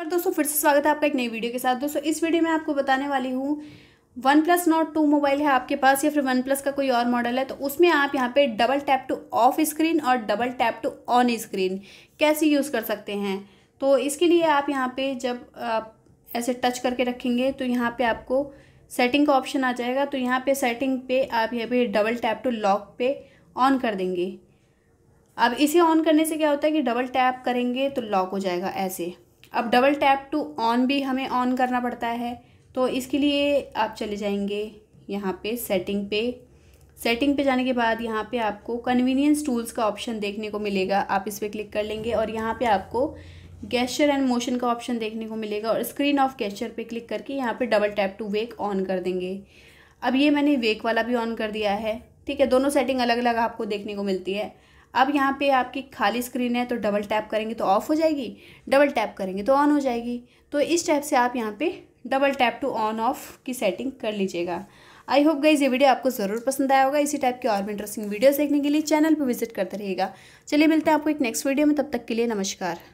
और दोस्तों फिर से स्वागत है आपका एक नई वीडियो के साथ दोस्तों इस वीडियो में आपको बताने वाली हूँ OnePlus Nord two mobile है आपके पास या फिर वन प्लस का कोई और मॉडल है तो उसमें आप यहाँ पे double tap to off screen और double tap to on screen कैसे यूज़ कर सकते हैं तो इसके लिए आप यहाँ पे जब आप ऐसे टच करके रखेंगे तो यहाँ पे आपको सेटिंग का ऑप्शन आ जाएगा तो यहाँ पे सेटिंग पे आप यहाँ पे डबल टैप टू लॉक पे ऑन कर देंगे अब इसे ऑन करने से क्या होता है कि डबल टैप करेंगे तो लॉक हो जाएगा ऐसे अब डबल टैप टू ऑन भी हमें ऑन करना पड़ता है तो इसके लिए आप चले जाएंगे यहाँ पे सेटिंग पे सेटिंग पे जाने के बाद यहाँ पे आपको कन्वीनियंस टूल्स का ऑप्शन देखने को मिलेगा आप इस पर क्लिक कर लेंगे और यहाँ पे आपको गेस्चर एंड मोशन का ऑप्शन देखने को मिलेगा और स्क्रीन ऑफ गेस्चर पे क्लिक करके यहाँ पे double tap to wake on कर देंगे अब ये मैंने वेक वाला भी ऑन कर दिया है ठीक है दोनों सेटिंग अलग अलग आपको देखने को मिलती है अब यहाँ पे आपकी खाली स्क्रीन है तो डबल टैप करेंगे तो ऑफ हो जाएगी डबल टैप करेंगे तो ऑन हो जाएगी तो इस टाइप से आप यहाँ पे double tap to on off की सेटिंग कर लीजिएगा आई होप गई ये वीडियो आपको ज़रूर पसंद आया होगा इसी टाइप के और भी इंटरेस्टिंग वीडियोज देखने के लिए चैनल पर विजिट करते रहिएगा चलिए मिलते हैं आपको एक नेक्स्ट वीडियो में तब तक के लिए नमस्कार